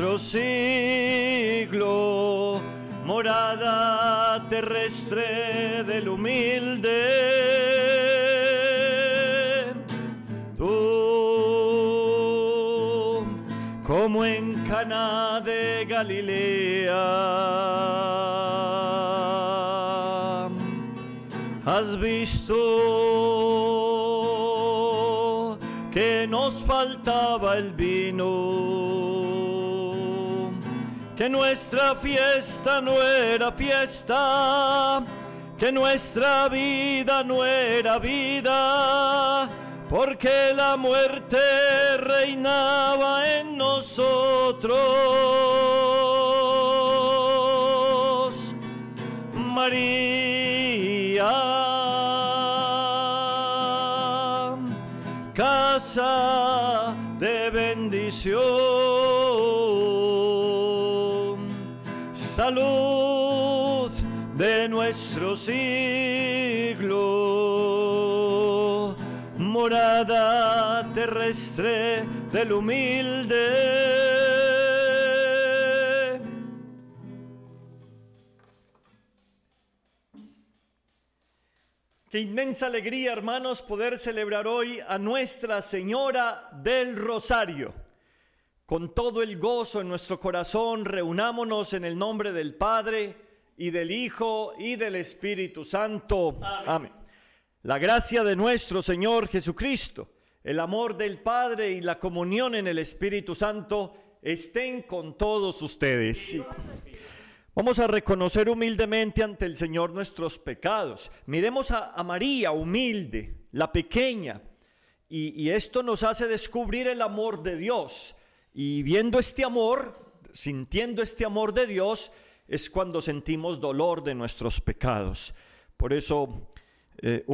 nuestro siglo, morada terrestre del humilde. Tú, como en Cana de Galilea, has visto nuestra fiesta no era fiesta, que nuestra vida no era vida, porque la muerte reinaba en nosotros. María, casa de bendición. siglo, morada terrestre del humilde. Qué inmensa alegría, hermanos, poder celebrar hoy a Nuestra Señora del Rosario. Con todo el gozo en nuestro corazón, reunámonos en el nombre del Padre, y del Hijo y del Espíritu Santo. Amén. La gracia de nuestro Señor Jesucristo, el amor del Padre y la comunión en el Espíritu Santo estén con todos ustedes. Vamos a reconocer humildemente ante el Señor nuestros pecados. Miremos a, María, humilde, la pequeña, y, y, esto nos hace descubrir el amor de Dios. Y viendo este amor, sintiendo este amor de Dios, es cuando sentimos dolor de nuestros pecados. Por eso, eh,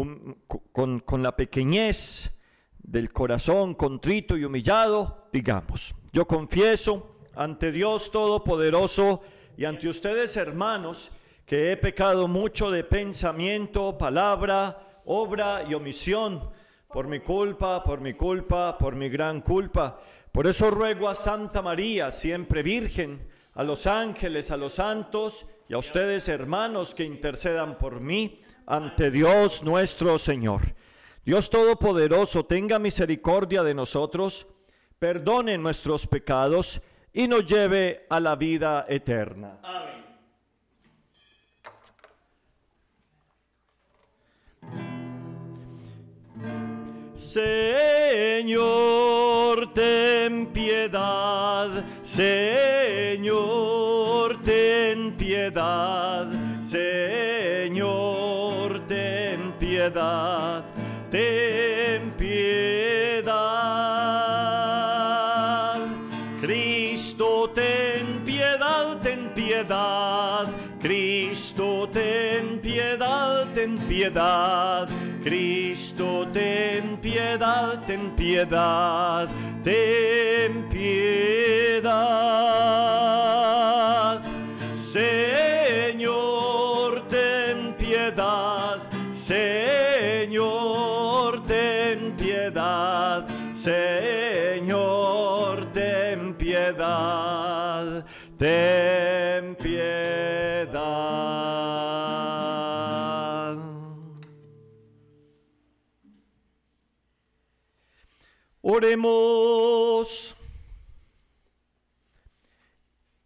con la pequeñez del corazón contrito y humillado, digamos, yo confieso ante Dios Todopoderoso y ante ustedes, hermanos, que he pecado mucho de pensamiento, palabra, obra y omisión, por mi culpa, por mi culpa, por mi gran culpa. Por eso ruego a Santa María, siempre Virgen, a los ángeles, a los santos y a ustedes hermanos que intercedan por mí ante Dios nuestro Señor. Dios Todopoderoso, tenga misericordia de nosotros, perdone nuestros pecados y nos lleve a la vida eterna. Amén. Señor, ten piedad, Señor, ten piedad, Señor, ten piedad, ten piedad. Cristo, ten piedad, ten piedad, Cristo, ten piedad, ten piedad. Cristo, ten piedad, ten piedad, ten piedad. Señor, ten piedad, Señor, ten piedad, Señor, ten piedad. Ten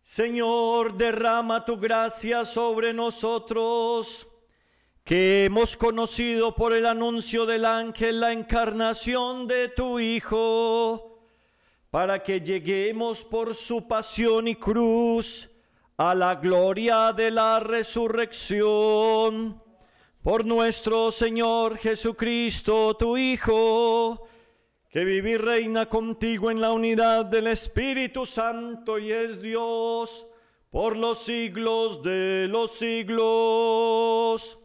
Señor, derrama tu gracia sobre nosotros, que hemos conocido por el anuncio del ángel la encarnación de tu Hijo, para que lleguemos por su pasión y cruz a la gloria de la resurrección. Por nuestro Señor Jesucristo, tu Hijo, que vive y reina contigo en la unidad del Espíritu Santo y es Dios por los siglos de los siglos.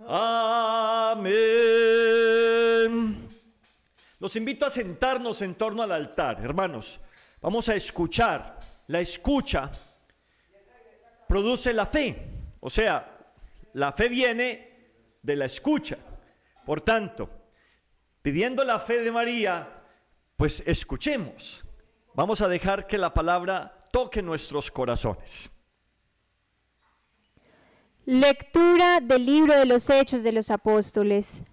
Amén. Los invito a sentarnos en torno al altar, hermanos. Vamos a escuchar. La escucha produce la fe. O sea, la fe viene de la escucha. Por tanto, Pidiendo la fe de María, pues escuchemos. Vamos a dejar que la palabra toque nuestros corazones. Lectura del libro de los Hechos de los Apóstoles.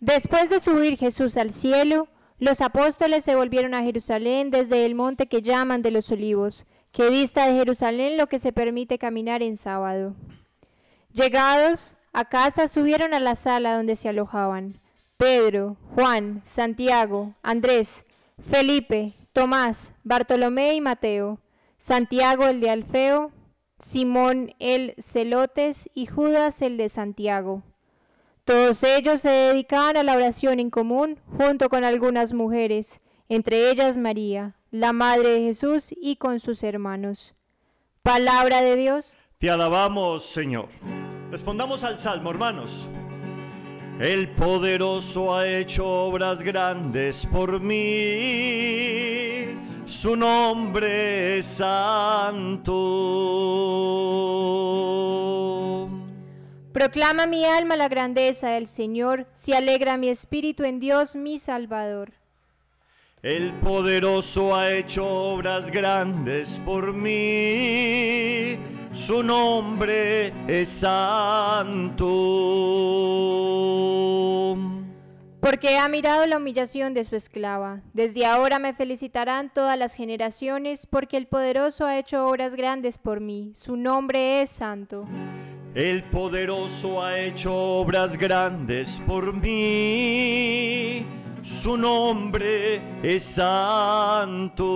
Después de subir Jesús al cielo, los apóstoles se volvieron a Jerusalén desde el monte que llaman de los olivos, que dista de Jerusalén lo que se permite caminar en sábado. Llegados a casa subieron a la sala donde se alojaban. Pedro, Juan, Santiago, Andrés, Felipe, Tomás, Bartolomé y Mateo, Santiago el de Alfeo, Simón el Celotes y Judas el de Santiago. Todos ellos se dedicaban a la oración en común junto con algunas mujeres, entre ellas María, la Madre de Jesús y con sus hermanos. Palabra de Dios. Te alabamos, Señor. Respondamos al Salmo, hermanos. El poderoso ha hecho obras grandes por mí. Su nombre es santo. Proclama mi alma la grandeza del Señor, se alegra mi espíritu en Dios mi Salvador el poderoso ha hecho obras grandes por mí, su nombre es santo. Porque ha mirado la humillación de su esclava. Desde ahora me felicitarán todas las generaciones, porque el poderoso ha hecho obras grandes por mí, su nombre es santo. El poderoso ha hecho obras grandes por mí su nombre es santo.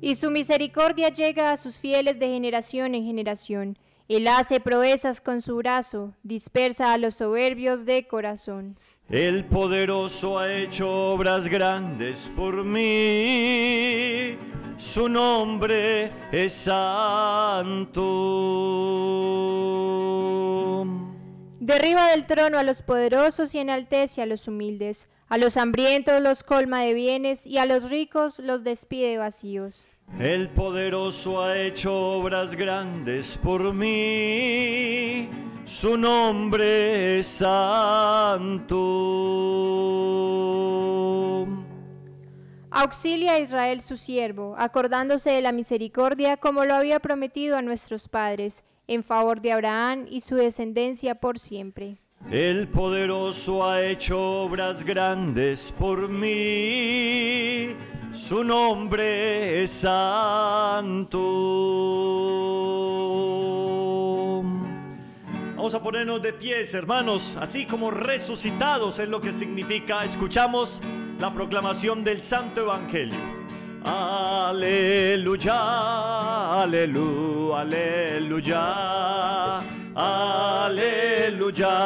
Y su misericordia llega a sus fieles de generación en generación. Él hace proezas con su brazo, dispersa a los soberbios de corazón. El poderoso ha hecho obras grandes por mí. Su nombre es santo. Derriba del trono a los poderosos y enaltece a los humildes. A los hambrientos los colma de bienes y a los ricos los despide vacíos. El poderoso ha hecho obras grandes por mí. Su nombre es santo. Auxilia a Israel su siervo, acordándose de la misericordia como lo había prometido a nuestros padres en favor de Abraham y su descendencia por siempre. El poderoso ha hecho obras grandes por mí, su nombre es santo. Vamos a ponernos de pies, hermanos, así como resucitados es lo que significa. Escuchamos la proclamación del Santo Evangelio. Aleluya, aleluya, aleluya, aleluya,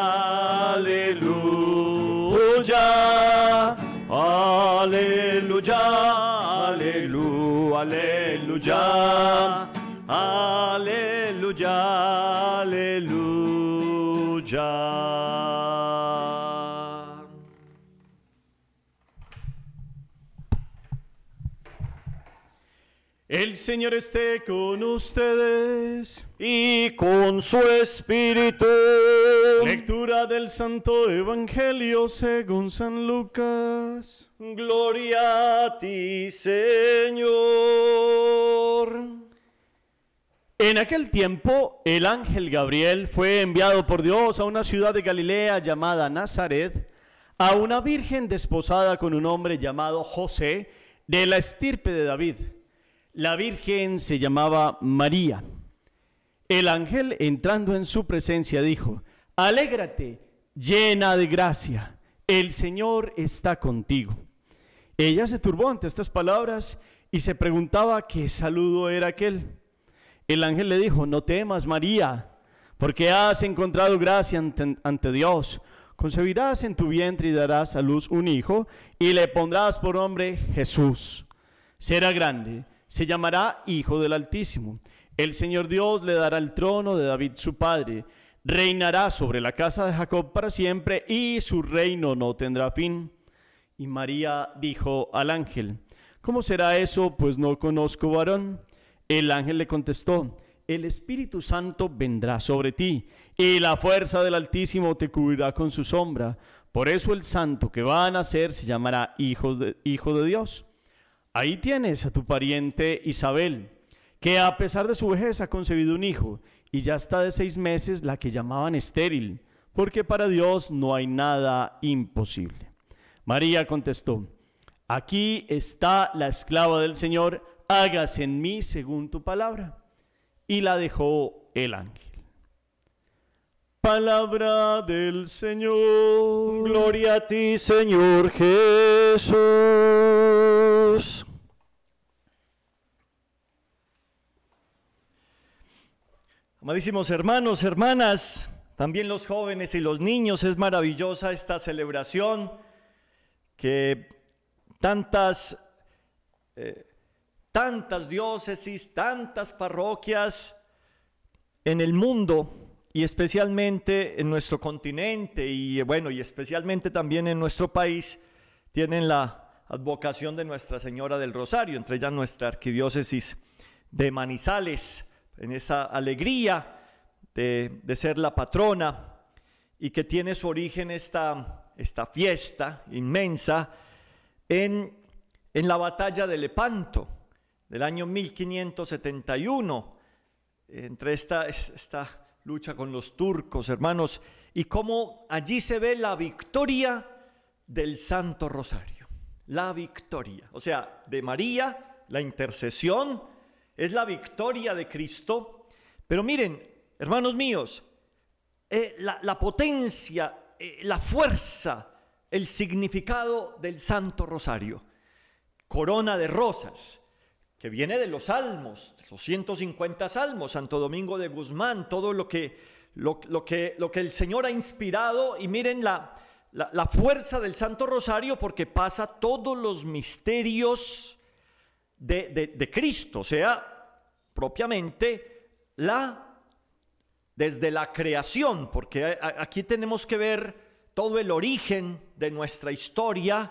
aleluya, aleluya, aleluya, aleluya, aleluya, aleluya. El Señor esté con ustedes y con su espíritu. Lectura del Santo Evangelio según San Lucas. Gloria a ti, Señor. En aquel tiempo, el ángel Gabriel fue enviado por Dios a una ciudad de Galilea llamada Nazaret, a una virgen desposada con un hombre llamado José, de la estirpe de David la Virgen se llamaba María. El ángel, entrando en su presencia, dijo, Alégrate, llena de gracia, el Señor está contigo. Ella se turbó ante estas palabras y se preguntaba qué saludo era aquel. El ángel le dijo, no temas, María, porque has encontrado gracia ante, Dios. Concebirás en tu vientre y darás a luz un hijo, y le pondrás por nombre Jesús. Será grande se llamará Hijo del Altísimo. El Señor Dios le dará el trono de David su padre, reinará sobre la casa de Jacob para siempre y su reino no tendrá fin. Y María dijo al ángel, ¿cómo será eso? Pues no conozco varón. El ángel le contestó, el Espíritu Santo vendrá sobre ti, y la fuerza del Altísimo te cubrirá con su sombra. Por eso el santo que va a nacer se llamará Hijo de, Hijo de Dios. Ahí tienes a tu pariente Isabel, que a pesar de su vejez ha concebido un hijo y ya está de seis meses la que llamaban estéril, porque para Dios no hay nada imposible. María contestó, aquí está la esclava del Señor, hágase en mí según tu palabra. Y la dejó el ángel. Palabra del Señor. Gloria a ti, Señor Jesús. Amadísimos hermanos, hermanas, también los jóvenes y los niños, es maravillosa esta celebración que tantas, eh, tantas diócesis, tantas parroquias en el mundo y especialmente en nuestro continente y bueno, y especialmente también en nuestro país, tienen la advocación de Nuestra Señora del Rosario, entre ellas nuestra arquidiócesis de Manizales en esa alegría de, ser la patrona y que tiene su origen esta, esta fiesta inmensa en, la batalla de Lepanto del año 1571, entre esta, esta lucha con los turcos, hermanos, y cómo allí se ve la victoria del Santo Rosario, la victoria, o sea, de María, la intercesión, es la victoria de Cristo. Pero miren, hermanos míos, eh, la, potencia, eh, la fuerza, el significado del Santo Rosario, corona de rosas, que viene de los salmos, los 150 salmos, Santo Domingo de Guzmán, todo lo que, lo, que, lo que el Señor ha inspirado y miren la, la fuerza del Santo Rosario porque pasa todos los misterios de, Cristo, o sea, propiamente la, desde la creación, porque aquí tenemos que ver todo el origen de nuestra historia,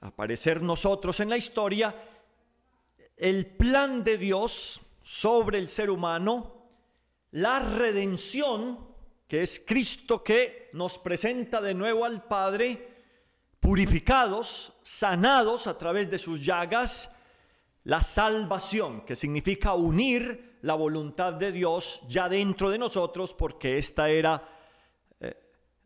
aparecer nosotros en la historia, el plan de Dios sobre el ser humano, la redención, que es Cristo que nos presenta de nuevo al Padre, purificados, sanados a través de sus llagas, la salvación, que significa unir la voluntad de Dios ya dentro de nosotros, porque esta era eh,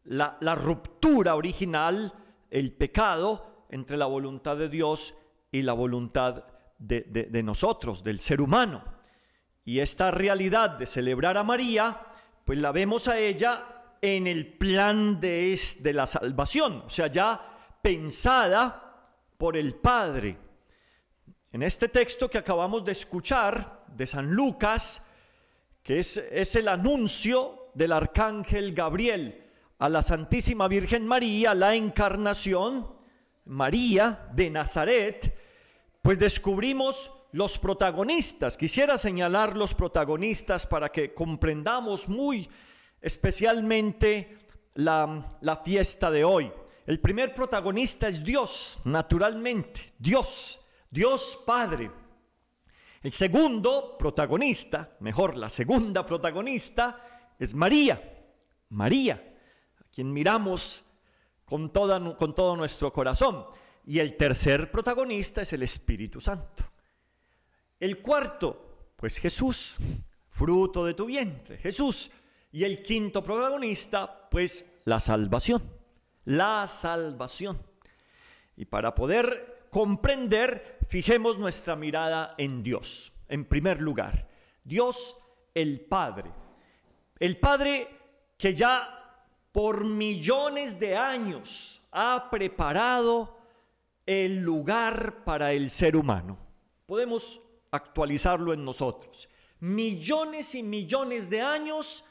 la, ruptura original, el pecado entre la voluntad de Dios y la voluntad de, nosotros, del ser humano. Y esta realidad de celebrar a María, pues la vemos a ella en el plan de, de la salvación, o sea, ya pensada por el Padre en este texto que acabamos de escuchar de San Lucas, que es, el anuncio del arcángel Gabriel a la Santísima Virgen María, la encarnación, María de Nazaret, pues descubrimos los protagonistas. Quisiera señalar los protagonistas para que comprendamos muy especialmente la, fiesta de hoy. El primer protagonista es Dios, naturalmente, Dios. Dios Padre. El segundo protagonista, mejor, la segunda protagonista es María. María, a quien miramos con, toda, con todo nuestro corazón. Y el tercer protagonista es el Espíritu Santo. El cuarto, pues Jesús, fruto de tu vientre, Jesús. Y el quinto protagonista, pues la salvación, la salvación. Y para poder comprender, fijemos nuestra mirada en Dios. En primer lugar, Dios el Padre. El Padre que ya por millones de años ha preparado el lugar para el ser humano. Podemos actualizarlo en nosotros. Millones y millones de años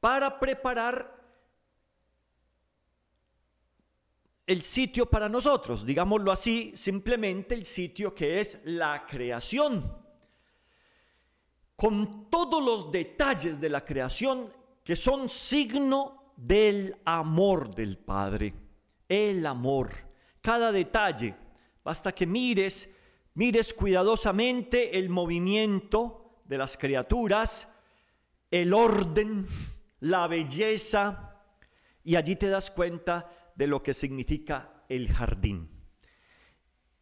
para preparar el sitio para nosotros, digámoslo así, simplemente el sitio que es la creación, con todos los detalles de la creación que son signo del amor del Padre, el amor, cada detalle, basta que mires, mires cuidadosamente el movimiento de las criaturas, el orden, la belleza, y allí te das cuenta de lo que significa el jardín.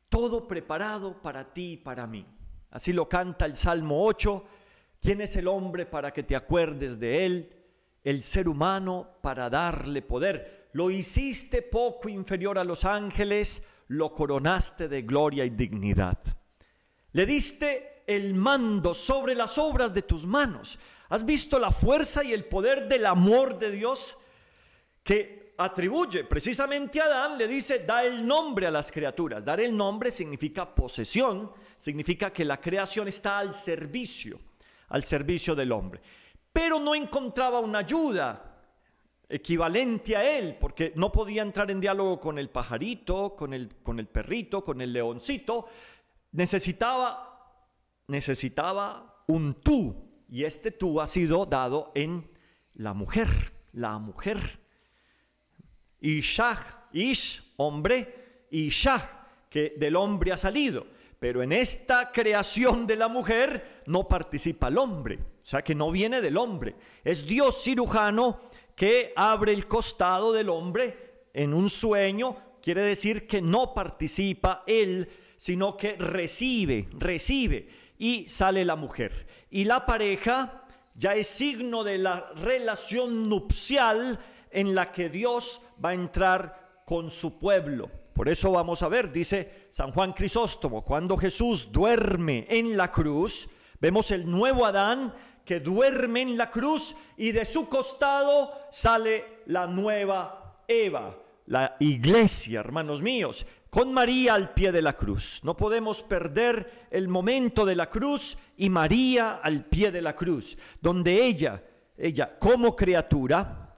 Todo preparado para ti y para mí. Así lo canta el Salmo 8. ¿Quién es el hombre para que te acuerdes de él? El ser humano para darle poder. Lo hiciste poco inferior a los ángeles, lo coronaste de gloria y dignidad. Le diste el mando sobre las obras de tus manos. ¿Has visto la fuerza y el poder del amor de Dios? Que atribuye precisamente a Adán, le dice, da el nombre a las criaturas. Dar el nombre significa posesión, significa que la creación está al servicio, al servicio del hombre. Pero no encontraba una ayuda equivalente a él, porque no podía entrar en diálogo con el pajarito, con el, con el perrito, con el leoncito. Necesitaba, necesitaba un tú, y este tú ha sido dado en la mujer, la mujer y Shah, Ish, hombre, y que del hombre ha salido. Pero en esta creación de la mujer no participa el hombre, o sea que no viene del hombre. Es Dios cirujano que abre el costado del hombre en un sueño, quiere decir que no participa él, sino que recibe, recibe y sale la mujer. Y la pareja ya es signo de la relación nupcial en la que Dios va a entrar con su pueblo. Por eso vamos a ver, dice San Juan Crisóstomo, cuando Jesús duerme en la cruz, vemos el nuevo Adán que duerme en la cruz y de su costado sale la nueva Eva, la iglesia, hermanos míos, con María al pie de la cruz. No podemos perder el momento de la cruz y María al pie de la cruz, donde ella, ella como criatura,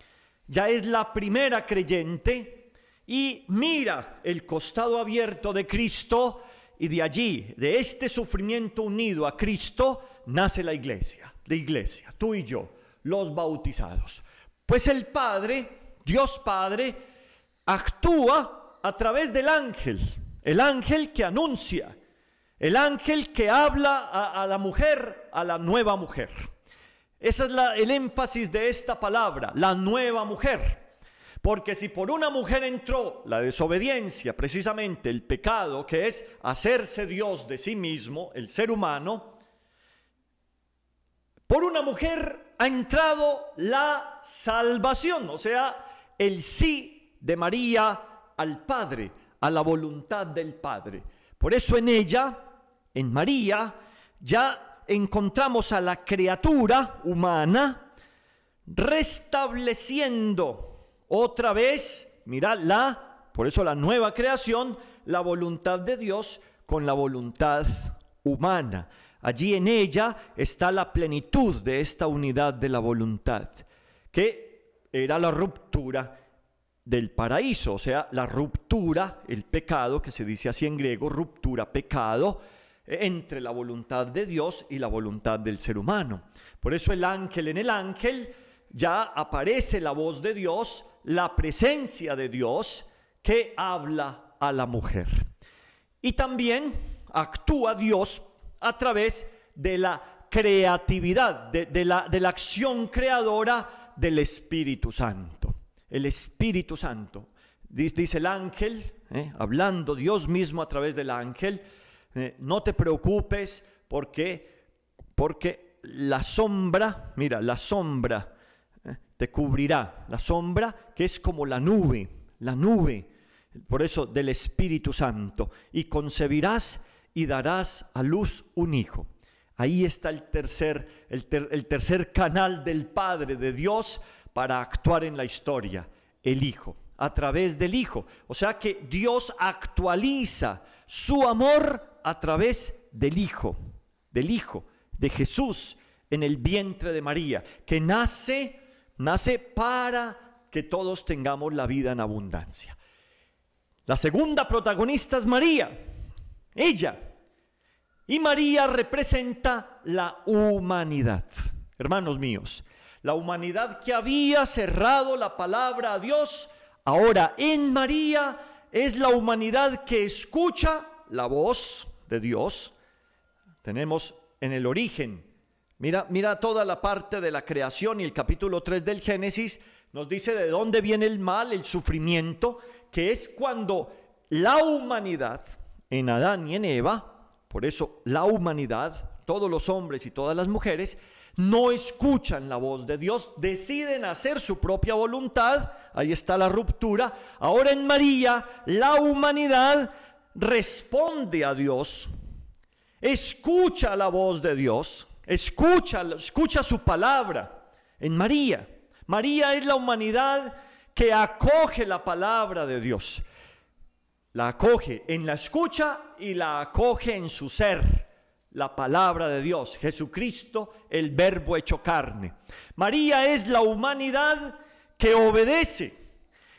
ya es la primera creyente y mira el costado abierto de Cristo y de allí, de este sufrimiento unido a Cristo, nace la iglesia, la iglesia, tú y yo, los bautizados. Pues el Padre, Dios Padre, actúa a través del ángel, el ángel que anuncia, el ángel que habla a, a la mujer, a la nueva mujer. Ese es el énfasis de esta palabra, la nueva mujer. Porque si por una mujer entró la desobediencia, precisamente el pecado, que es hacerse Dios de sí mismo, el ser humano, por una mujer ha entrado la salvación, o sea, el sí de María al Padre, a la voluntad del Padre. Por eso en ella, en María, ya encontramos a la criatura humana restableciendo otra vez, mira la, por eso la nueva creación, la voluntad de Dios con la voluntad humana. Allí en ella está la plenitud de esta unidad de la voluntad, que era la ruptura del paraíso, o sea, la ruptura, el pecado, que se dice así en griego, ruptura, pecado, entre la voluntad de Dios y la voluntad del ser humano. Por eso el ángel en el ángel ya aparece la voz de Dios, la presencia de Dios que habla a la mujer. Y también actúa Dios a través de la creatividad, de, la, acción creadora del Espíritu Santo. El Espíritu Santo, dice el ángel, ¿eh? hablando Dios mismo a través del ángel, eh, no te preocupes porque, porque la sombra, mira, la sombra eh, te cubrirá, la sombra que es como la nube, la nube, por eso del Espíritu Santo, y concebirás y darás a luz un hijo. Ahí está el tercer, el, el tercer canal del Padre, de Dios, para actuar en la historia, el Hijo, a través del Hijo. O sea que Dios actualiza su amor a través del Hijo, del Hijo de Jesús en el vientre de María, que nace, nace para que todos tengamos la vida en abundancia. La segunda protagonista es María, ella. Y María representa la humanidad. Hermanos míos, la humanidad que había cerrado la palabra a Dios, ahora en María es la humanidad que escucha la voz, de Dios, tenemos en el origen. Mira, mira toda la parte de la creación y el capítulo 3 del Génesis nos dice de dónde viene el mal, el sufrimiento, que es cuando la humanidad, en Adán y en Eva, por eso la humanidad, todos los hombres y todas las mujeres, no escuchan la voz de Dios, deciden hacer su propia voluntad, ahí está la ruptura. Ahora en María, la humanidad responde a Dios, escucha la voz de Dios, escucha, escucha su palabra en María. María es la humanidad que acoge la palabra de Dios. La acoge en la escucha y la acoge en su ser la palabra de Dios, Jesucristo, el verbo hecho carne. María es la humanidad que obedece.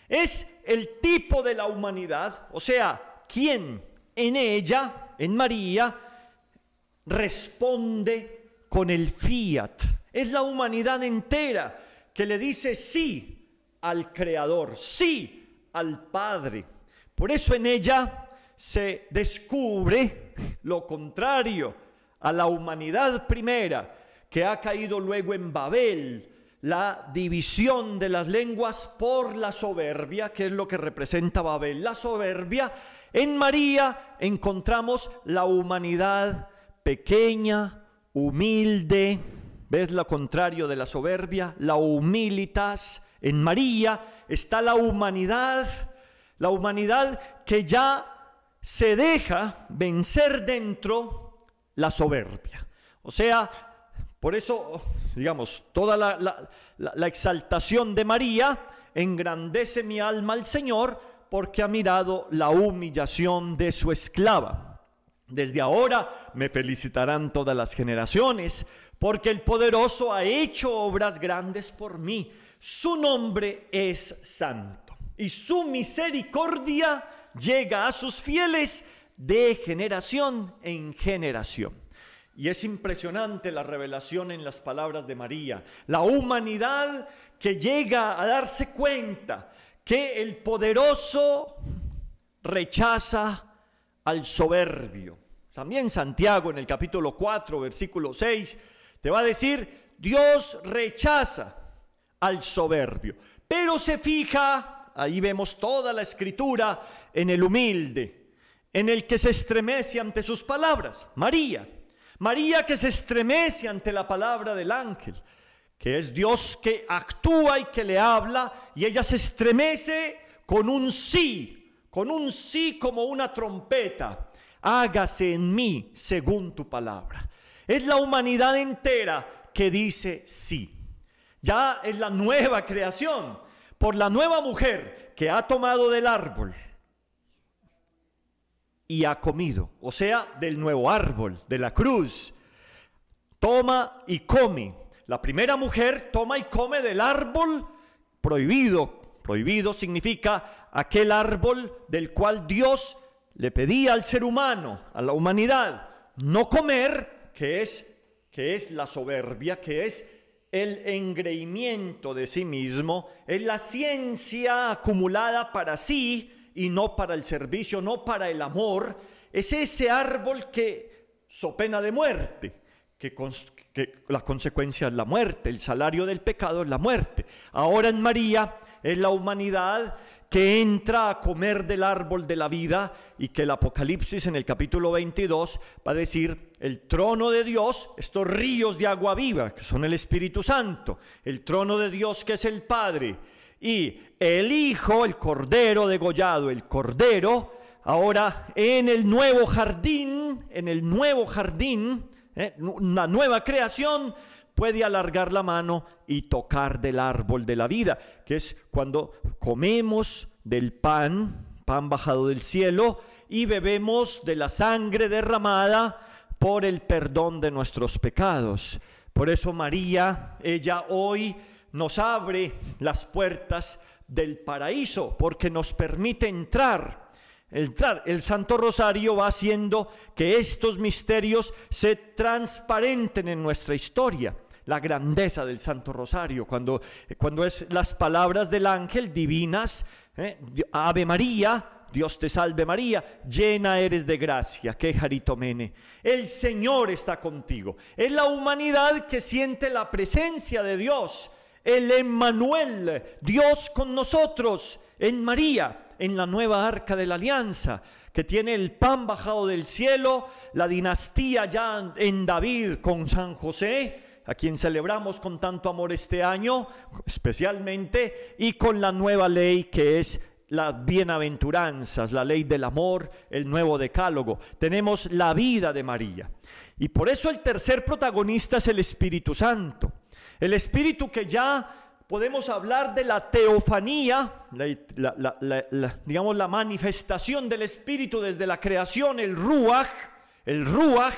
Es el tipo de la humanidad, o sea, quien en ella, en María, responde con el fiat. Es la humanidad entera que le dice sí al Creador, sí al Padre. Por eso en ella se descubre lo contrario a la humanidad primera, que ha caído luego en Babel, la división de las lenguas por la soberbia, que es lo que representa Babel. La soberbia, en María encontramos la humanidad pequeña, humilde, ¿ves lo contrario de la soberbia? La humilitas. En María está la humanidad, la humanidad que ya se deja vencer dentro la soberbia. O sea, por eso digamos, toda la, exaltación de María, engrandece mi alma al Señor porque ha mirado la humillación de su esclava. Desde ahora me felicitarán todas las generaciones porque el poderoso ha hecho obras grandes por mí. Su nombre es santo y su misericordia llega a sus fieles de generación en generación. Y es impresionante la revelación en las palabras de María. La humanidad que llega a darse cuenta que el poderoso rechaza al soberbio. También Santiago en el capítulo 4, versículo 6, te va a decir, Dios rechaza al soberbio, pero se fija, ahí vemos toda la escritura, en el humilde, en el que se estremece ante sus palabras, María. María que se estremece ante la palabra del ángel, que es Dios que actúa y que le habla, y ella se estremece con un sí, con un sí como una trompeta. Hágase en mí según tu palabra. Es la humanidad entera que dice sí. Ya es la nueva creación por la nueva mujer que ha tomado del árbol y ha comido, o sea, del nuevo árbol, de la cruz. Toma y come. La primera mujer toma y come del árbol prohibido. Prohibido significa aquel árbol del cual Dios le pedía al ser humano, a la humanidad, no comer, que es que es la soberbia, que es el engreimiento de sí mismo, es la ciencia acumulada para sí y no para el servicio, no para el amor, es ese árbol que, so pena de muerte, que, que, la consecuencia es la muerte, el salario del pecado es la muerte. Ahora en María es la humanidad que entra a comer del árbol de la vida y que el Apocalipsis en el capítulo 22 va a decir el trono de Dios, estos ríos de agua viva que son el Espíritu Santo, el trono de Dios que es el Padre, y el Hijo, el Cordero degollado, el Cordero, ahora en el nuevo jardín, en el nuevo jardín, eh, una nueva creación, puede alargar la mano y tocar del árbol de la vida, que es cuando comemos del pan, pan bajado del cielo, y bebemos de la sangre derramada por el perdón de nuestros pecados. Por eso María, ella hoy nos abre las puertas del paraíso porque nos permite entrar. Entrar. El Santo Rosario va haciendo que estos misterios se transparenten en nuestra historia la grandeza del Santo Rosario, cuando, cuando es las palabras del ángel divinas, ¿eh? Ave María, Dios te salve María, llena eres de gracia, que mene. El Señor está contigo. Es la humanidad que siente la presencia de Dios el Emmanuel, Dios con nosotros, en María, en la nueva arca de la alianza, que tiene el pan bajado del cielo, la dinastía ya en David con San José, a quien celebramos con tanto amor este año, especialmente, y con la nueva ley que es las bienaventuranzas, la ley del amor, el nuevo decálogo. Tenemos la vida de María. Y por eso el tercer protagonista es el Espíritu Santo. El espíritu que ya podemos hablar de la teofanía, digamos la manifestación del espíritu desde la creación, el ruach, el ruach,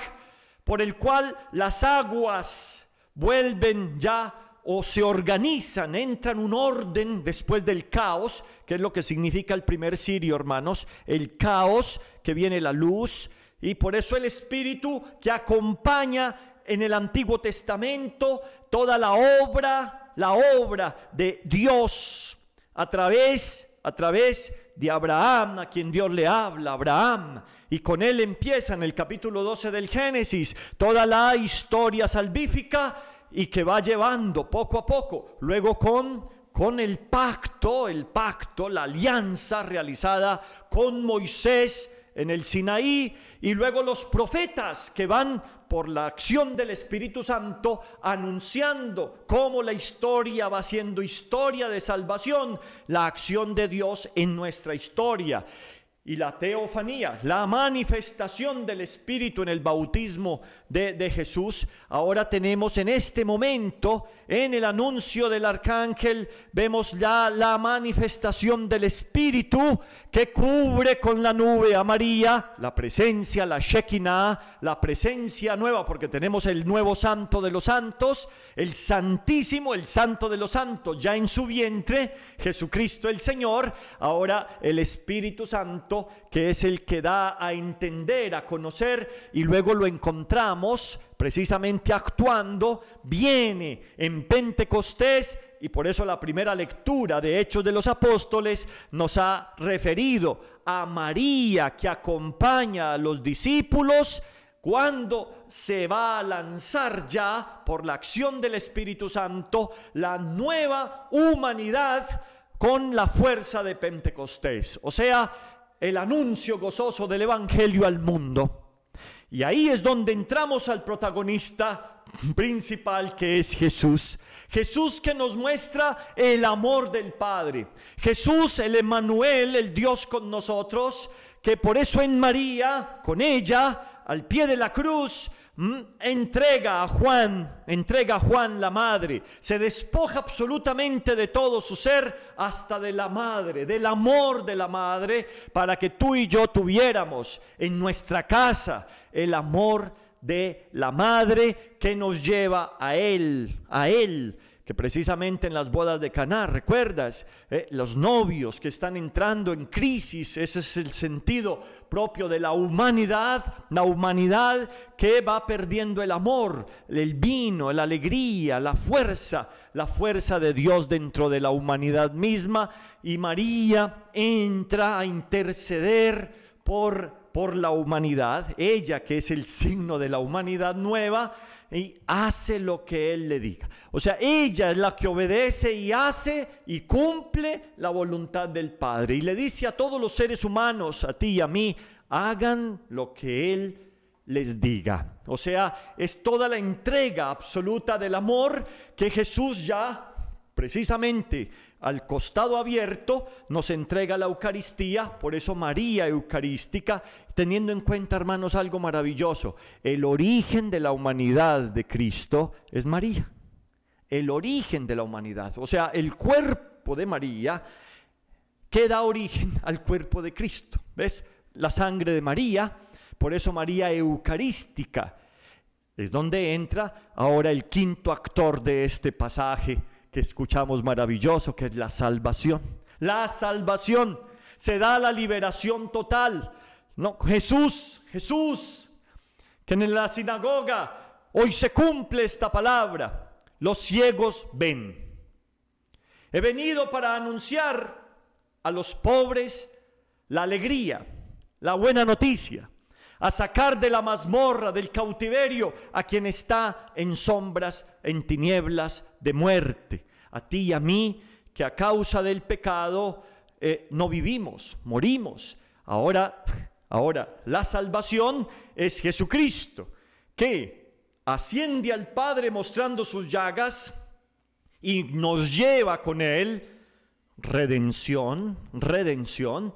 por el cual las aguas vuelven ya o se organizan, entran un orden después del caos, que es lo que significa el primer sirio, hermanos, el caos que viene la luz, y por eso el espíritu que acompaña en el Antiguo Testamento, toda la obra, la obra de Dios a través, a través de Abraham, a quien Dios le habla, Abraham. Y con él empieza en el capítulo 12 del Génesis toda la historia salvífica y que va llevando poco a poco, luego con con el pacto, el pacto, la alianza realizada con Moisés en el Sinaí y luego los profetas que van por la acción del Espíritu Santo, anunciando cómo la historia va siendo historia de salvación, la acción de Dios en nuestra historia. Y la teofanía, la manifestación del Espíritu en el bautismo de, Jesús, ahora tenemos en este momento, en el anuncio del arcángel, vemos ya la manifestación del Espíritu que cubre con la nube a María la presencia, la Shekinah, la presencia nueva, porque tenemos el nuevo santo de los santos, el santísimo, el santo de los santos, ya en su vientre, Jesucristo el Señor, ahora el Espíritu Santo que es el que da a entender, a conocer, y luego lo encontramos precisamente actuando, viene en Pentecostés, y por eso la primera lectura de Hechos de los Apóstoles nos ha referido a María que acompaña a los discípulos cuando se va a lanzar ya por la acción del Espíritu Santo la nueva humanidad con la fuerza de Pentecostés. O sea, el anuncio gozoso del Evangelio al mundo. Y ahí es donde entramos al protagonista principal que es Jesús. Jesús que nos muestra el amor del Padre. Jesús, el Emanuel, el Dios con nosotros, que por eso en María, con ella, al pie de la cruz, Mm, entrega a Juan, entrega a Juan la madre, se despoja absolutamente de todo su ser, hasta de la madre, del amor de la madre, para que tú y yo tuviéramos en nuestra casa el amor de la madre que nos lleva a Él, a Él, que precisamente en las bodas de Caná, recuerdas, eh, los novios que están entrando en crisis, ese es el sentido propio de la humanidad, la humanidad que va perdiendo el amor, el vino, la alegría, la fuerza, la fuerza de Dios dentro de la humanidad misma y María entra a interceder por por la humanidad, ella que es el signo de la humanidad nueva, y hace lo que él le diga. O sea, ella es la que obedece y hace y cumple la voluntad del Padre. Y le dice a todos los seres humanos, a ti y a mí, hagan lo que él les diga. O sea, es toda la entrega absoluta del amor que Jesús ya precisamente al costado abierto nos entrega la Eucaristía, por eso María Eucarística teniendo en cuenta, hermanos, algo maravilloso. El origen de la humanidad de Cristo es María. El origen de la humanidad. O sea, el cuerpo de María que da origen al cuerpo de Cristo. ¿Ves? La sangre de María. Por eso María Eucarística es donde entra ahora el quinto actor de este pasaje que escuchamos maravilloso, que es la salvación. La salvación se da la liberación total no, Jesús, Jesús, que en la sinagoga hoy se cumple esta palabra. Los ciegos ven. He venido para anunciar a los pobres la alegría, la buena noticia, a sacar de la mazmorra, del cautiverio, a quien está en sombras, en tinieblas de muerte, a ti y a mí, que a causa del pecado eh, no vivimos, morimos. Ahora Ahora, la salvación es Jesucristo, que asciende al Padre mostrando sus llagas y nos lleva con él redención, redención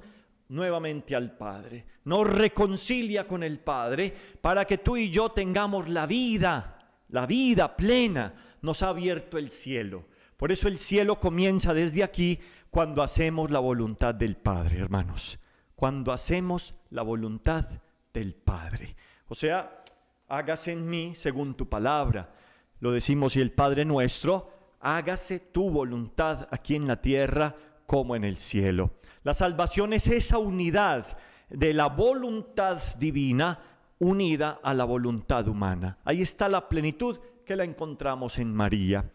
nuevamente al Padre. Nos reconcilia con el Padre para que tú y yo tengamos la vida, la vida plena. Nos ha abierto el cielo. Por eso el cielo comienza desde aquí cuando hacemos la voluntad del Padre, hermanos cuando hacemos la voluntad del Padre. O sea, hágase en mí según tu palabra. Lo decimos y el Padre nuestro, hágase tu voluntad aquí en la tierra como en el cielo. La salvación es esa unidad de la voluntad divina unida a la voluntad humana. Ahí está la plenitud que la encontramos en María.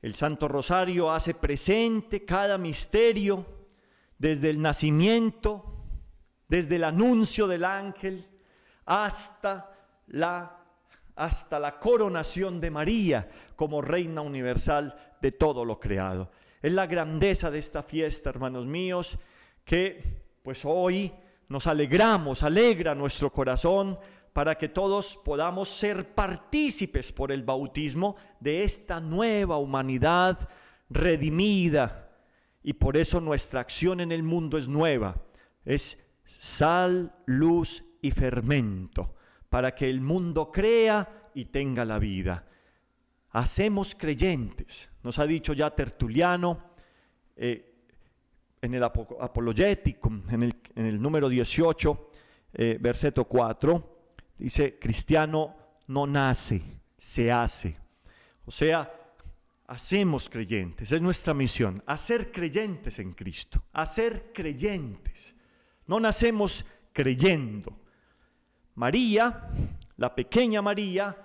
El Santo Rosario hace presente cada misterio desde el nacimiento, desde el anuncio del ángel, hasta la, hasta la coronación de María como reina universal de todo lo creado. Es la grandeza de esta fiesta, hermanos míos, que pues hoy nos alegramos, alegra nuestro corazón para que todos podamos ser partícipes por el bautismo de esta nueva humanidad redimida, y por eso nuestra acción en el mundo es nueva. Es sal, luz y fermento, para que el mundo crea y tenga la vida. Hacemos creyentes, nos ha dicho ya Tertuliano eh, en el apologético en el, número 18, eh, verseto 4, dice, cristiano no nace, se hace. O sea, hacemos creyentes, es nuestra misión, hacer creyentes en Cristo, hacer creyentes. No nacemos creyendo. María, la pequeña María,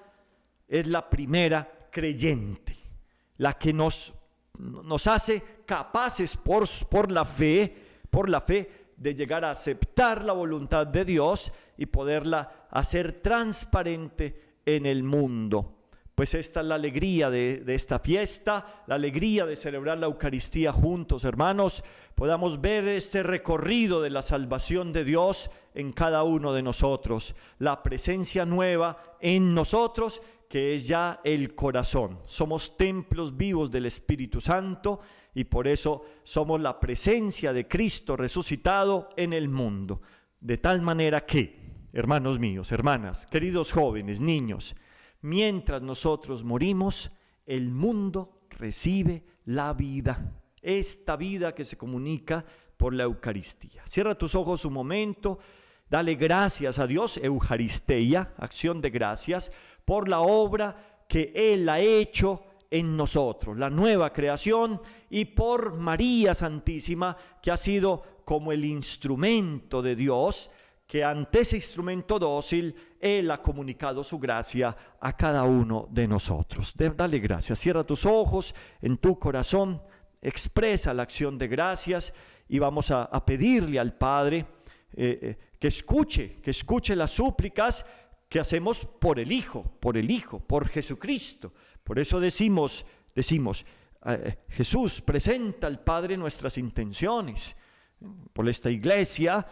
es la primera creyente, la que nos, nos hace capaces por, por la fe, por la fe de llegar a aceptar la voluntad de Dios y poderla hacer transparente en el mundo. Pues esta es la alegría de, esta fiesta, la alegría de celebrar la Eucaristía juntos, hermanos. Podamos ver este recorrido de la salvación de Dios en cada uno de nosotros, la presencia nueva en nosotros, que es ya el corazón. Somos templos vivos del Espíritu Santo y por eso somos la presencia de Cristo resucitado en el mundo. De tal manera que, hermanos míos, hermanas, queridos jóvenes, niños, Mientras nosotros morimos, el mundo recibe la vida, esta vida que se comunica por la Eucaristía. Cierra tus ojos un momento, dale gracias a Dios, Eucaristeia, acción de gracias, por la obra que Él ha hecho en nosotros, la nueva creación, y por María Santísima, que ha sido como el instrumento de Dios que ante ese instrumento dócil Él ha comunicado su gracia a cada uno de nosotros. dale gracias, cierra tus ojos en tu corazón, expresa la acción de gracias y vamos a, pedirle al Padre eh, eh, que escuche, que escuche las súplicas que hacemos por el Hijo, por el Hijo, por Jesucristo. Por eso decimos, decimos, eh, Jesús presenta al Padre nuestras intenciones por esta iglesia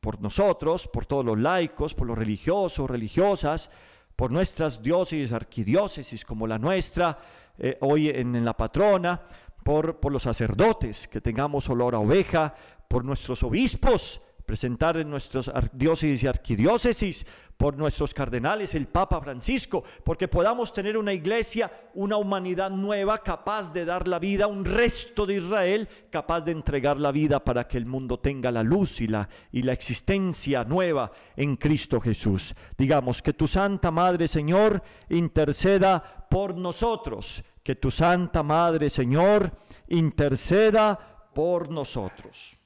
por nosotros, por todos los laicos, por los religiosos, religiosas, por nuestras diócesis, arquidiócesis como la nuestra, eh, hoy en, la patrona, por los sacerdotes, que tengamos olor a oveja, por nuestros obispos, presentar en nuestros diócesis y arquidiócesis, por nuestros cardenales, el Papa Francisco, porque podamos tener una iglesia, una humanidad nueva capaz de dar la vida, un resto de Israel capaz de entregar la vida para que el mundo tenga la luz y la, y la existencia nueva en Cristo Jesús. Digamos que tu Santa Madre, Señor, interceda por nosotros, que tu Santa Madre, Señor, interceda por nosotros.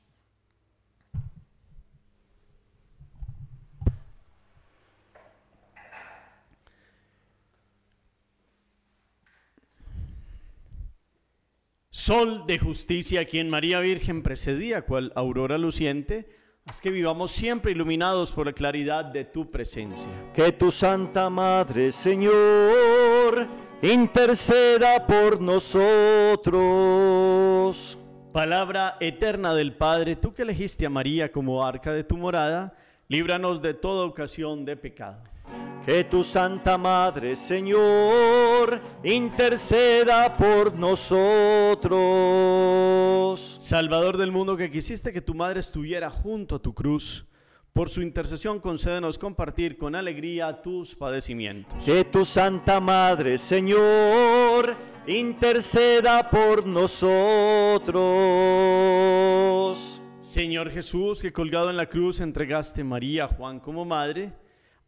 Sol de justicia, quien María Virgen precedía, cual aurora luciente, haz que vivamos siempre iluminados por la claridad de tu presencia. Que tu Santa Madre, Señor, interceda por nosotros. Palabra eterna del Padre, tú que elegiste a María como arca de tu morada, líbranos de toda ocasión de pecado. Que tu Santa Madre, Señor, interceda por nosotros. Salvador del mundo, que quisiste que tu Madre estuviera junto a tu cruz. Por su intercesión concédenos compartir con alegría tus padecimientos. Que tu Santa Madre, Señor, interceda por nosotros. Señor Jesús, que colgado en la cruz entregaste a María, Juan como madre,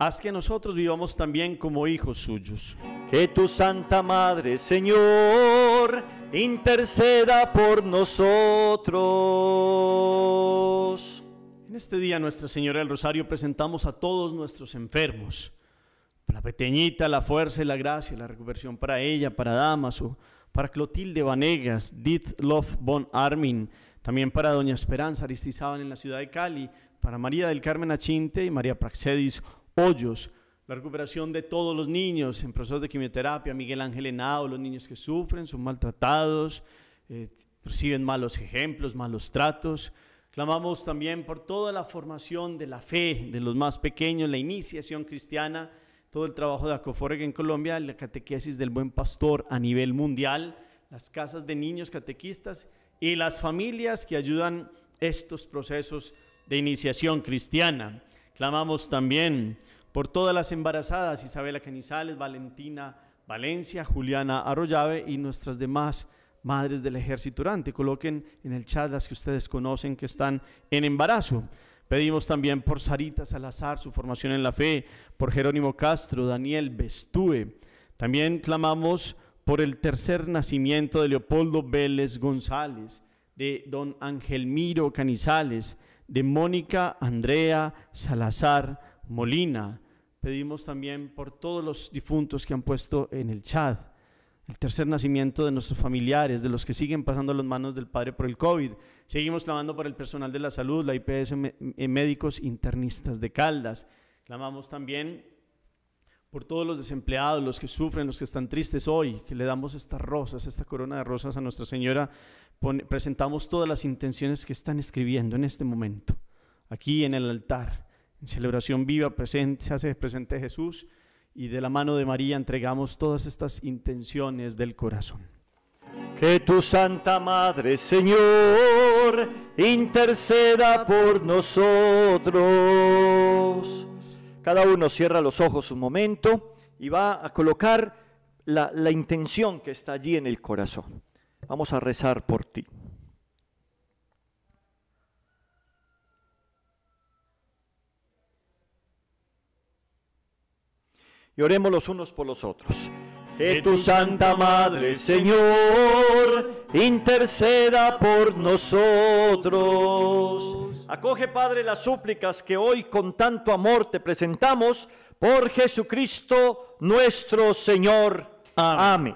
haz que nosotros vivamos también como hijos suyos. Que tu Santa Madre, Señor, interceda por nosotros. En este día, Nuestra Señora del Rosario, presentamos a todos nuestros enfermos. Para pequeñita la fuerza y la gracia, la Recuperación para ella, para Damaso, para Clotilde Vanegas, Dit Love Von Armin, también para Doña Esperanza Aristizaban en la ciudad de Cali, para María del Carmen Achinte y María Praxedis apoyos, la recuperación de todos los niños en procesos de quimioterapia, Miguel Ángel Henao, los niños que sufren, son maltratados, eh, reciben malos ejemplos, malos tratos. Clamamos también por toda la formación de la fe de los más pequeños, la iniciación cristiana, todo el trabajo de Acoforeg en Colombia, la catequesis del buen pastor a nivel mundial, las casas de niños catequistas y las familias que ayudan estos procesos de iniciación cristiana. Clamamos también por todas las embarazadas, Isabela Canizales, Valentina Valencia, Juliana Arroyave y nuestras demás madres del ejército durante. Coloquen en el chat las que ustedes conocen que están en embarazo. Pedimos también por Sarita Salazar, su formación en la fe, por Jerónimo Castro, Daniel Bestúe. También clamamos por el tercer nacimiento de Leopoldo Vélez González, de don Miro Canizales, de Mónica Andrea Salazar Molina. Pedimos también por todos los difuntos que han puesto en el chat. El tercer nacimiento de nuestros familiares, de los que siguen pasando las manos del Padre por el COVID. Seguimos clamando por el personal de la salud, la IPS eh, Médicos Internistas de Caldas. Clamamos también por todos los desempleados, los que sufren, los que están tristes hoy, que le damos estas rosas, esta corona de rosas a Nuestra Señora, presentamos todas las intenciones que están escribiendo en este momento, aquí en el altar, en celebración viva, presente, se hace presente Jesús y de la mano de María entregamos todas estas intenciones del corazón. Que tu Santa Madre, Señor, interceda por nosotros cada uno cierra los ojos un momento y va a colocar la, intención que está allí en el corazón. Vamos a rezar por ti. y oremos los unos por los otros. Que tu Santa Madre, Señor, interceda por nosotros Acoge, Padre, las súplicas que hoy con tanto amor te presentamos por Jesucristo nuestro Señor. Amén.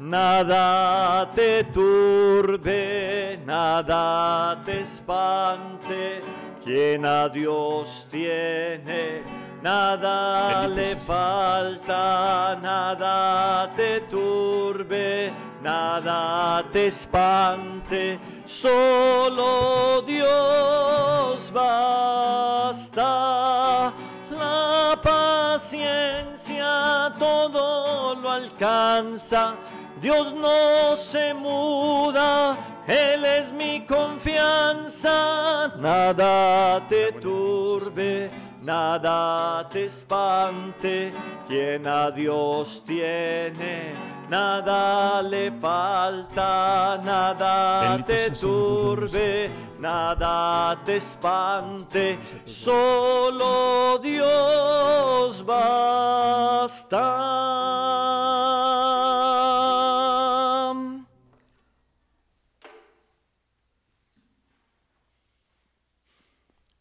Nada te turbe, nada te espante, quien a Dios tiene, nada le falta, nada te turbe nada te espante, solo Dios basta. La paciencia todo lo alcanza, Dios no se muda, Él es mi confianza, nada te turbe. Nada te espante, quien a Dios tiene, nada le falta, nada te turbe, nada te espante, solo Dios basta.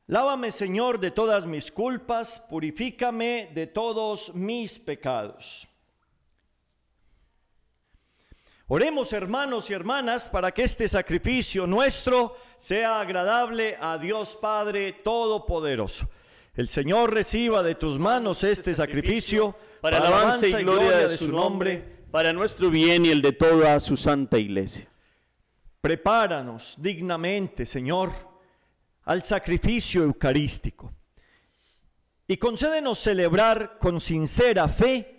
Lávame, Señor, de todas mis culpas, purifícame de todos mis pecados. Oremos hermanos y hermanas para que este sacrificio nuestro sea agradable a Dios Padre Todopoderoso. El Señor reciba de tus manos este, este sacrificio para alabanza y gloria de su nombre, para nuestro bien y el de toda su santa iglesia. Prepáranos dignamente, Señor, al sacrificio eucarístico y concédenos celebrar con sincera fe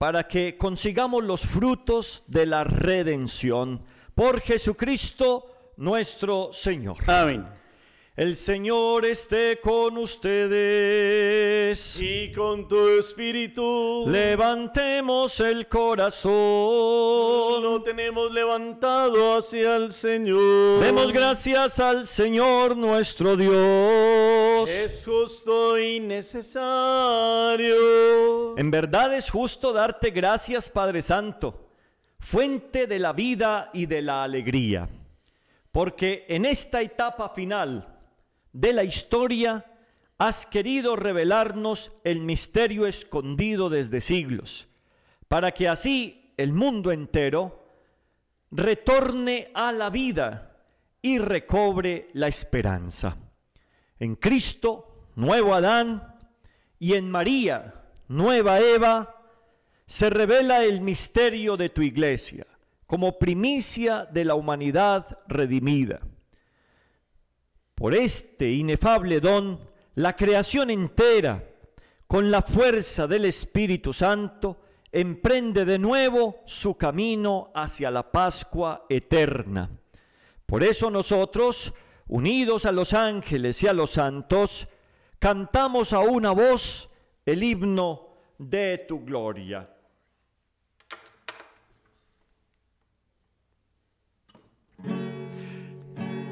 para que consigamos los frutos de la redención por Jesucristo nuestro Señor. Amén. El Señor esté con ustedes. Y con tu espíritu. Levantemos el corazón. Lo tenemos levantado hacia el Señor. Demos gracias al Señor nuestro Dios. Es justo y necesario. En verdad es justo darte gracias, Padre Santo, fuente de la vida y de la alegría. Porque en esta etapa final, de la historia, has querido revelarnos el misterio escondido desde siglos, para que así el mundo entero retorne a la vida y recobre la esperanza. En Cristo, nuevo Adán, y en María, nueva Eva, se revela el misterio de tu iglesia como primicia de la humanidad redimida. Por este inefable don, la creación entera, con la fuerza del Espíritu Santo, emprende de nuevo su camino hacia la Pascua eterna. Por eso nosotros, unidos a los ángeles y a los santos, cantamos a una voz el himno de tu gloria.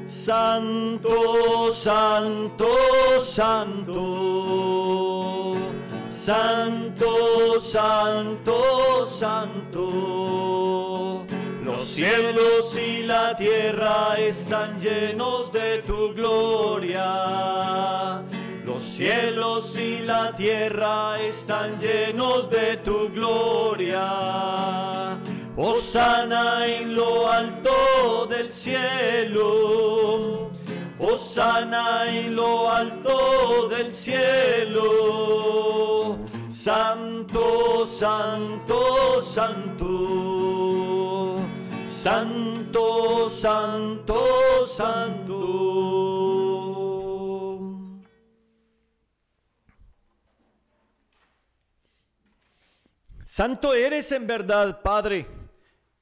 Santo, santo, santo. Santo, santo, santo. Los cielos y la tierra están llenos de tu gloria. Los cielos y la tierra están llenos de tu gloria sana en lo alto del cielo. Osana en lo alto del cielo. Santo, santo, santo. Santo, santo, santo. Santo eres en verdad, Padre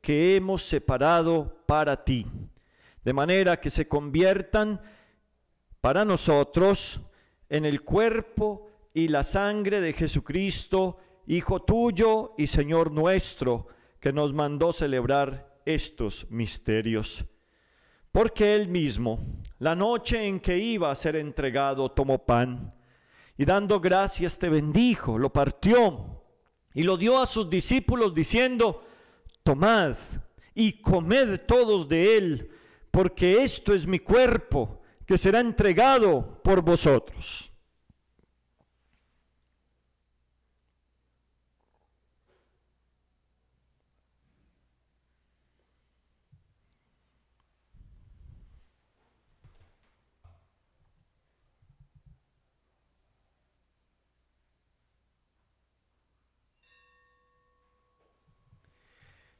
que hemos separado para ti, de manera que se conviertan para nosotros en el cuerpo y la sangre de Jesucristo, Hijo tuyo y Señor nuestro, que nos mandó celebrar estos misterios. Porque él mismo, la noche en que iba a ser entregado, tomó pan y dando gracias te bendijo, lo partió y lo dio a sus discípulos diciendo, tomad y comed todos de él, porque esto es mi cuerpo que será entregado por vosotros.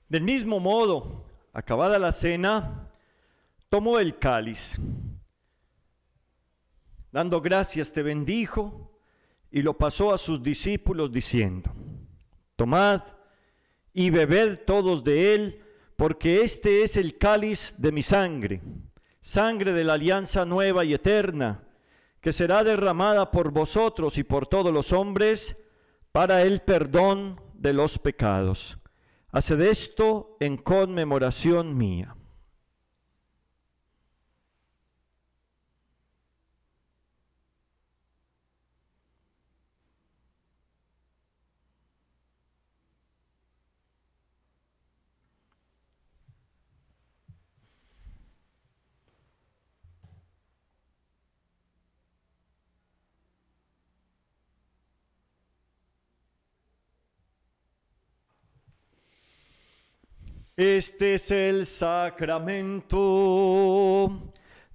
Del mismo modo, acabada la cena, tomó el cáliz, dando gracias te bendijo y lo pasó a sus discípulos diciendo, tomad y bebed todos de él, porque este es el cáliz de mi sangre, sangre de la alianza nueva y eterna, que será derramada por vosotros y por todos los hombres para el perdón de los pecados. Haced esto en conmemoración mía. Este es el sacramento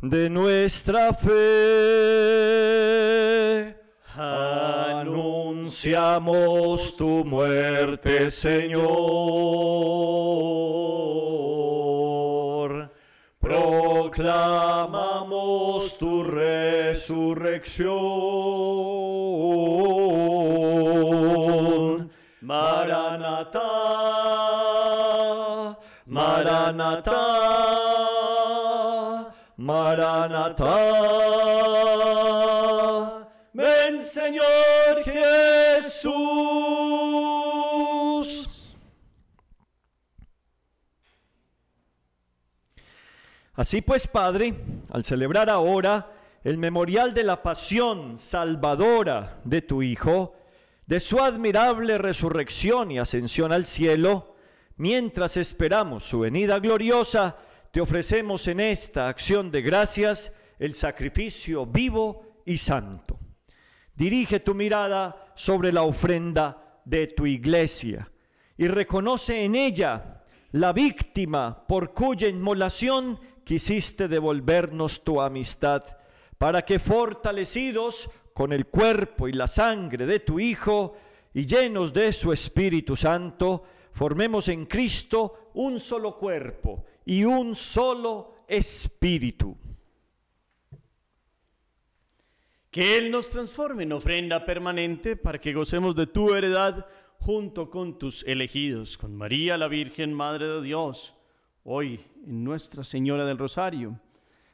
de nuestra fe. Anunciamos tu muerte, Señor. Proclamamos tu resurrección. Maranatán. Maranatá, Maranatá, ven Señor Jesús. Así pues, Padre, al celebrar ahora el memorial de la pasión salvadora de tu Hijo, de su admirable resurrección y ascensión al cielo, Mientras esperamos su venida gloriosa, te ofrecemos en esta acción de gracias el sacrificio vivo y santo. Dirige tu mirada sobre la ofrenda de tu iglesia y reconoce en ella la víctima por cuya inmolación quisiste devolvernos tu amistad, para que fortalecidos con el cuerpo y la sangre de tu Hijo y llenos de su Espíritu Santo, formemos en Cristo un solo cuerpo y un solo espíritu. Que Él nos transforme en ofrenda permanente para que gocemos de tu heredad junto con tus elegidos, con María la Virgen, Madre de Dios, hoy en Nuestra Señora del Rosario,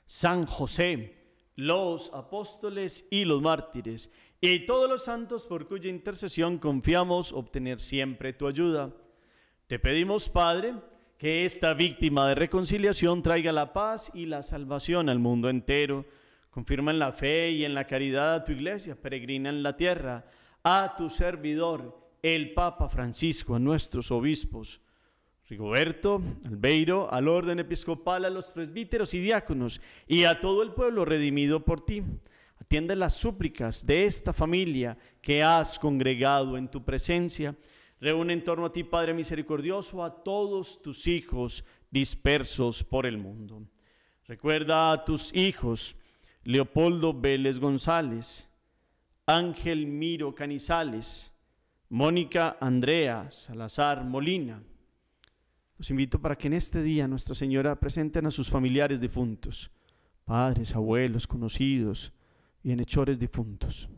San José, los apóstoles y los mártires, y todos los santos por cuya intercesión confiamos obtener siempre tu ayuda te pedimos, Padre, que esta víctima de reconciliación traiga la paz y la salvación al mundo entero. Confirma en la fe y en la caridad a tu iglesia, peregrina en la tierra, a tu servidor, el Papa Francisco, a nuestros obispos. Rigoberto, Albeiro, al orden episcopal, a los presbíteros y diáconos, y a todo el pueblo redimido por ti. Atiende las súplicas de esta familia que has congregado en tu presencia Reúne en torno a ti, Padre misericordioso, a todos tus hijos dispersos por el mundo. Recuerda a tus hijos, Leopoldo Vélez González, Ángel Miro Canizales, Mónica Andrea Salazar Molina. Los invito para que en este día Nuestra Señora presenten a sus familiares difuntos, padres, abuelos, conocidos, bienhechores difuntos.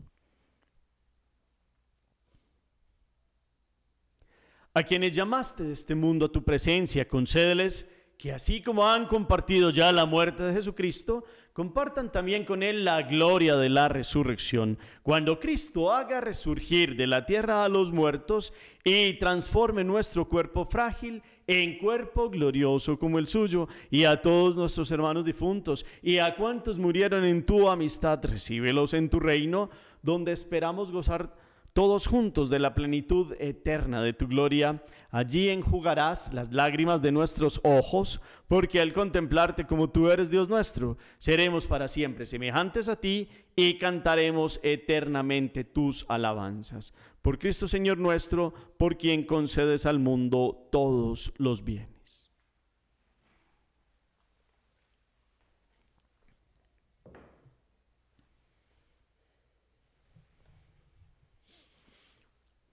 A quienes llamaste de este mundo a tu presencia, concédeles que así como han compartido ya la muerte de Jesucristo, compartan también con Él la gloria de la resurrección, cuando Cristo haga resurgir de la tierra a los muertos y transforme nuestro cuerpo frágil en cuerpo glorioso como el suyo, y a todos nuestros hermanos difuntos, y a cuantos murieron en tu amistad, recíbelos en tu reino, donde esperamos gozar todos juntos de la plenitud eterna de tu gloria. Allí enjugarás las lágrimas de nuestros ojos, porque al contemplarte como tú eres Dios nuestro, seremos para siempre semejantes a ti y cantaremos eternamente tus alabanzas. Por Cristo Señor nuestro, por quien concedes al mundo todos los bienes.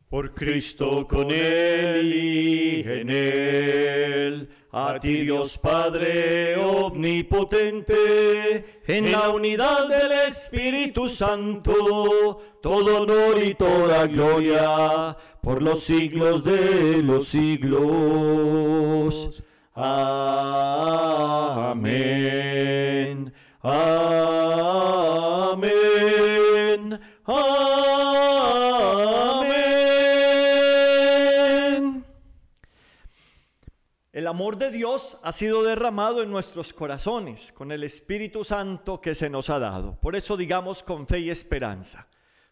Por Cristo con Él y en Él, a ti Dios Padre Omnipotente, en la unidad del Espíritu Santo, todo honor y toda gloria por los siglos de los siglos. Amén. Amén. Amén. El amor de Dios ha sido derramado en nuestros corazones con el Espíritu Santo que se nos ha dado. Por eso digamos con fe y esperanza.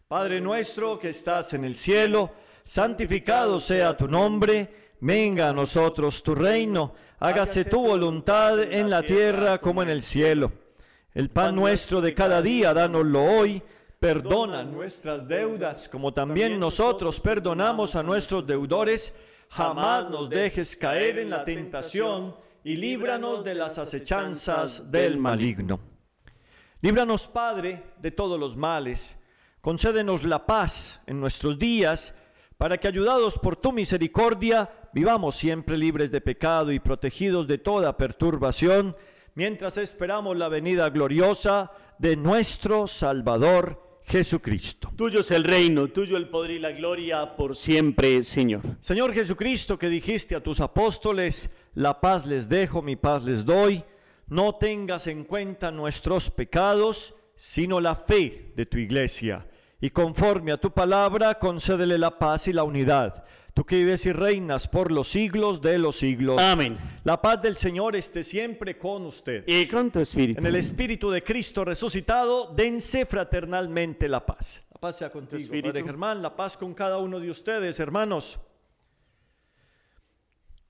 Padre nuestro que estás en el cielo, santificado sea tu nombre, venga a nosotros tu reino, hágase tu voluntad en la tierra como en el cielo. El pan nuestro de cada día, dánoslo hoy. Perdona nuestras deudas, como también nosotros perdonamos a nuestros deudores jamás nos dejes caer en la tentación y líbranos de las acechanzas del maligno. Líbranos, Padre, de todos los males. Concédenos la paz en nuestros días, para que ayudados por tu misericordia vivamos siempre libres de pecado y protegidos de toda perturbación, mientras esperamos la venida gloriosa de nuestro Salvador Jesucristo. Tuyo es el reino, tuyo el poder y la gloria por siempre, Señor. Señor Jesucristo, que dijiste a tus apóstoles, la paz les dejo, mi paz les doy, no tengas en cuenta nuestros pecados, sino la fe de tu iglesia. Y conforme a tu palabra, concédele la paz y la unidad tú que vives y reinas por los siglos de los siglos. Amén. La paz del Señor esté siempre con usted. Y con tu espíritu. En el espíritu de Cristo resucitado, dense fraternalmente la paz. La paz sea contigo, Padre Germán, la paz con cada uno de ustedes, hermanos.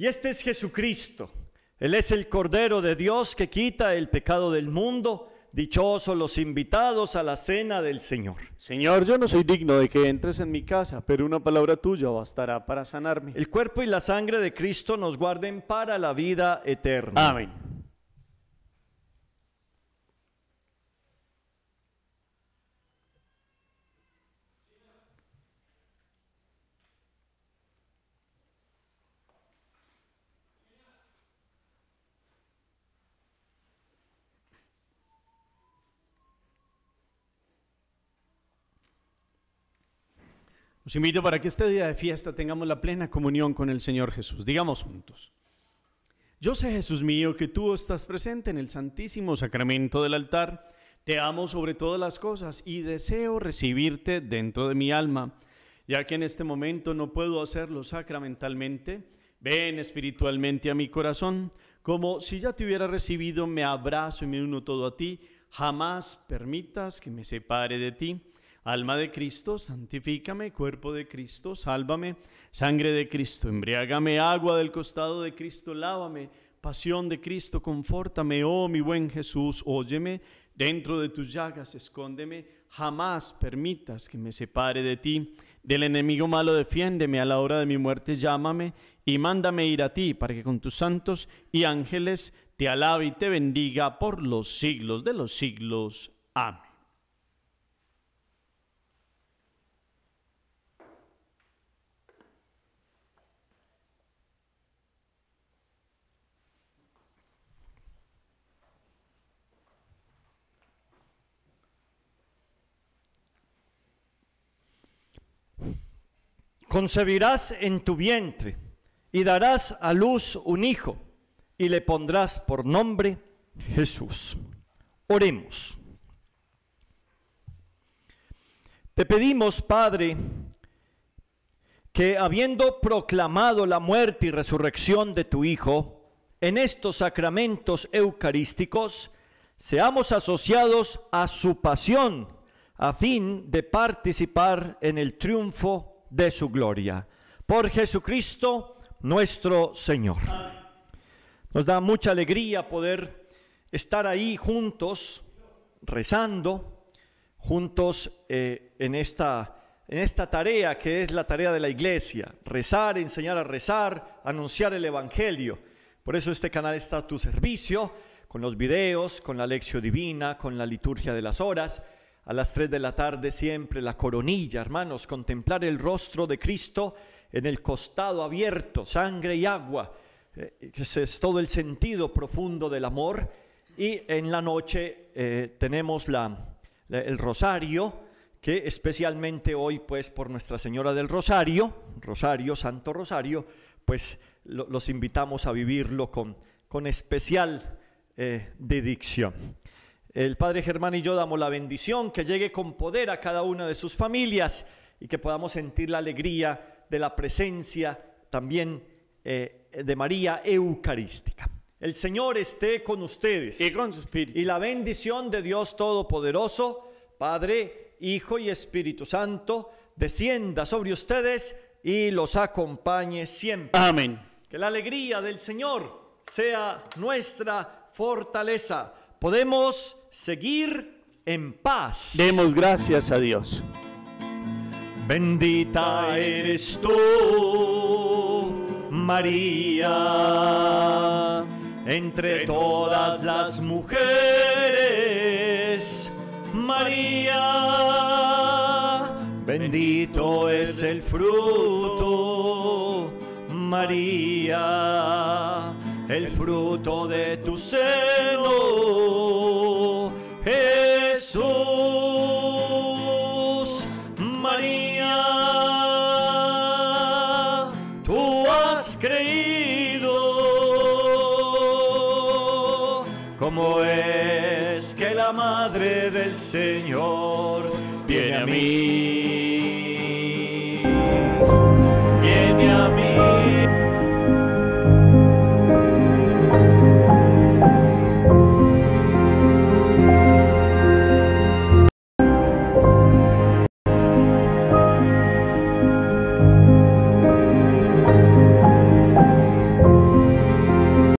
Y este es Jesucristo. Él es el Cordero de Dios que quita el pecado del mundo. Dichosos los invitados a la cena del Señor. Señor, yo no soy digno de que entres en mi casa, pero una palabra tuya bastará para sanarme. El cuerpo y la sangre de Cristo nos guarden para la vida eterna. Amén. Os invito para que este día de fiesta tengamos la plena comunión con el Señor Jesús. Digamos juntos. Yo sé, Jesús mío, que tú estás presente en el santísimo sacramento del altar. Te amo sobre todas las cosas y deseo recibirte dentro de mi alma. Ya que en este momento no puedo hacerlo sacramentalmente, ven espiritualmente a mi corazón. Como si ya te hubiera recibido, me abrazo y me uno todo a ti. Jamás permitas que me separe de ti. Alma de Cristo, santifícame, cuerpo de Cristo, sálvame, sangre de Cristo, embriágame, agua del costado de Cristo, lávame, pasión de Cristo, confórtame, oh mi buen Jesús, óyeme, dentro de tus llagas escóndeme, jamás permitas que me separe de ti, del enemigo malo defiéndeme, a la hora de mi muerte llámame y mándame ir a ti para que con tus santos y ángeles te alabe y te bendiga por los siglos de los siglos. Amén. Concebirás en tu vientre y darás a luz un hijo y le pondrás por nombre Jesús. Oremos. Te pedimos, Padre, que habiendo proclamado la muerte y resurrección de tu Hijo, en estos sacramentos eucarísticos, seamos asociados a su pasión, a fin de participar en el triunfo de su gloria. Por Jesucristo nuestro Señor. Nos da mucha alegría poder estar ahí juntos, rezando, juntos eh, en, esta, en esta tarea que es la tarea de la iglesia. Rezar, enseñar a rezar, anunciar el Evangelio. Por eso este canal está a tu servicio, con los videos, con la lección divina, con la liturgia de las horas a las 3 de la tarde siempre la coronilla, hermanos, contemplar el rostro de Cristo en el costado abierto, sangre y agua, eh, Ese es todo el sentido profundo del amor. Y en la noche eh, tenemos la, el rosario, que especialmente hoy, pues, por Nuestra Señora del Rosario, Rosario, Santo Rosario, pues los invitamos a vivirlo con, con especial eh, dedicción. El Padre Germán y yo damos la bendición que llegue con poder a cada una de sus familias y que podamos sentir la alegría de la presencia también eh, de María Eucarística. El Señor esté con ustedes. Y la bendición de Dios Todopoderoso, Padre, Hijo y Espíritu Santo, descienda sobre ustedes y los acompañe siempre. Amén. Que la alegría del Señor sea nuestra fortaleza podemos seguir en paz. Demos gracias a Dios. Bendita eres tú, María, entre todas las mujeres, María. Bendito es el fruto, María el fruto de tu celo, Jesús, María, tú has creído, como es que la madre del Señor viene a mí